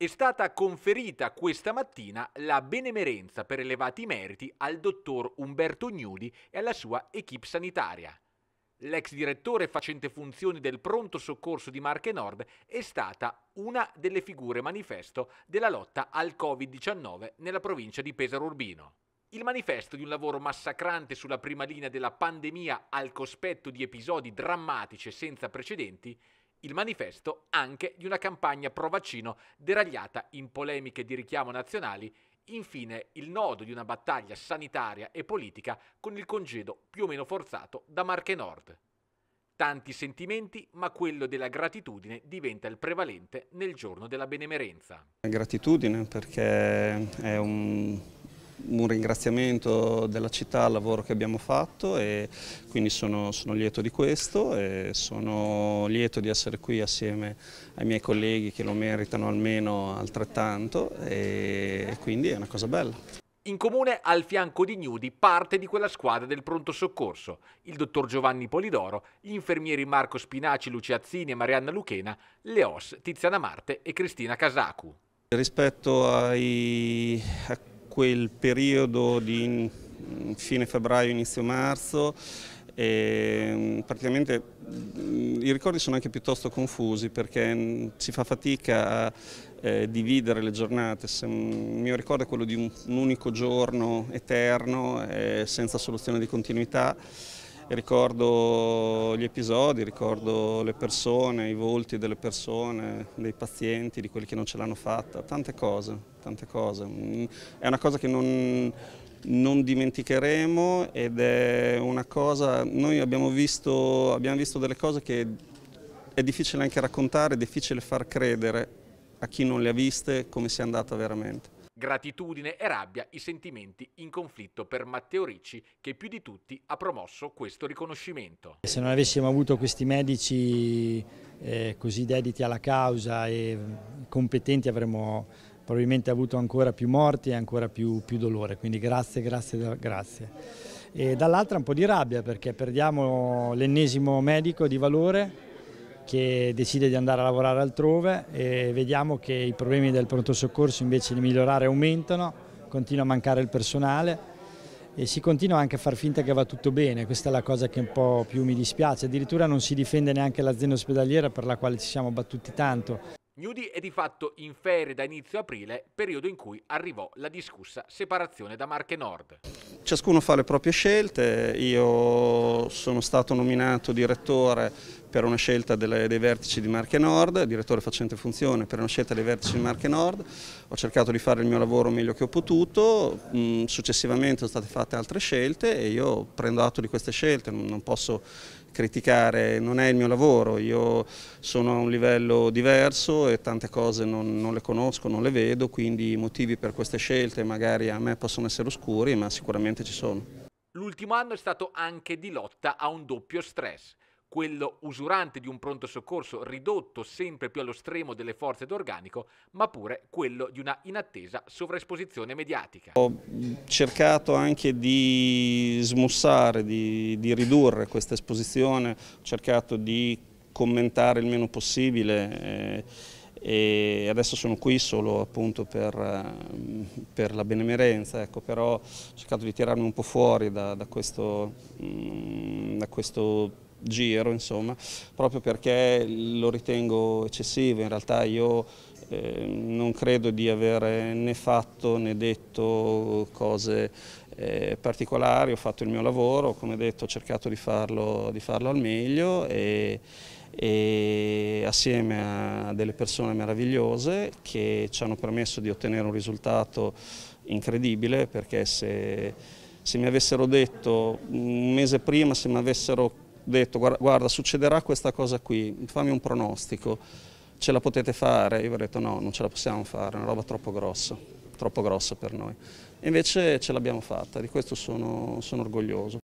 È stata conferita questa mattina la benemerenza per elevati meriti al dottor Umberto Gnudi e alla sua equip sanitaria. L'ex direttore facente funzioni del pronto soccorso di Marche Nord è stata una delle figure manifesto della lotta al Covid-19 nella provincia di Pesaro Urbino. Il manifesto di un lavoro massacrante sulla prima linea della pandemia al cospetto di episodi drammatici e senza precedenti il manifesto anche di una campagna pro-vaccino deragliata in polemiche di richiamo nazionali, infine il nodo di una battaglia sanitaria e politica con il congedo più o meno forzato da Marche Nord. Tanti sentimenti, ma quello della gratitudine diventa il prevalente nel giorno della benemerenza. Gratitudine perché è un un ringraziamento della città al lavoro che abbiamo fatto e quindi sono, sono, lieto di questo e sono lieto di essere qui assieme ai miei colleghi che lo meritano almeno altrettanto e quindi è una cosa bella. In comune, al fianco di Gnudi, parte di quella squadra del pronto soccorso, il dottor Giovanni Polidoro, gli infermieri Marco Spinaci, Lucia Azzini e Marianna Luchena, Leos, Tiziana Marte e Cristina Casacu. Rispetto ai, quel periodo di mm, fine febbraio, inizio marzo, e mm, praticamente mm, i ricordi sono anche piuttosto confusi perché si fa fatica a eh, dividere le giornate, Se, il mio ricordo è quello di un, un unico giorno eterno eh, senza soluzione di continuità ricordo gli episodi, ricordo le persone, i volti delle persone, dei pazienti, di quelli che non ce l'hanno fatta, tante cose, tante cose. È una cosa che non, non dimenticheremo ed è una cosa, noi abbiamo visto, abbiamo visto delle cose che è difficile anche raccontare, è difficile far credere a chi non le ha viste come sia andata veramente gratitudine e rabbia i sentimenti in conflitto per Matteo Ricci che più di tutti ha promosso questo riconoscimento. Se non avessimo avuto questi medici eh, così dediti alla causa e competenti avremmo probabilmente avuto ancora più morti e ancora più, più dolore, quindi grazie, grazie, grazie. E dall'altra un po' di rabbia perché perdiamo l'ennesimo medico di valore che decide di andare a lavorare altrove e vediamo che i problemi del pronto soccorso invece di migliorare aumentano, continua a mancare il personale e si continua anche a far finta che va tutto bene, questa è la cosa che un po' più mi dispiace, addirittura non si difende neanche l'azienda ospedaliera per la quale ci siamo battuti tanto, Nudi è di fatto in ferie da inizio aprile, periodo in cui arrivò la discussa separazione da Marche Nord. Ciascuno fa le proprie scelte, io sono stato nominato direttore per una scelta delle, dei vertici di Marche Nord, direttore facente funzione per una scelta dei vertici di Marche Nord, ho cercato di fare il mio lavoro meglio che ho potuto, mm, successivamente sono state fatte altre scelte e io prendo atto di queste scelte, non posso criticare, non è il mio lavoro, io sono a un livello diverso e tante cose non, non le conosco, non le vedo, quindi i motivi per queste scelte magari a me possono essere oscuri, ma sicuramente ci sono. L'ultimo anno è stato anche di lotta a un doppio stress quello usurante di un pronto soccorso ridotto sempre più allo stremo delle forze d'organico, ma pure quello di una inattesa sovraesposizione mediatica. Ho cercato anche di smussare, di, di ridurre questa esposizione, ho cercato di commentare il meno possibile. Eh, e adesso sono qui solo appunto per, ehm, per, la benemerenza, ecco, però ho cercato di tirarmi un po' fuori da, da questo, mm, da questo giro, insomma, proprio perché lo ritengo eccessivo. In realtà io eh, non credo di aver né fatto né detto cose eh, particolari, ho fatto il mio lavoro, come detto ho cercato di farlo, di farlo al meglio e, e assieme a delle persone meravigliose che ci hanno permesso di ottenere un risultato incredibile perché se, se mi avessero detto un mese prima, se mi avessero detto guarda, guarda succederà questa cosa qui, fammi un pronostico, ce la potete fare? Io ho detto no, non ce la possiamo fare, è una roba troppo grossa, troppo grossa per noi. invece ce l'abbiamo fatta, di questo sono, sono orgoglioso.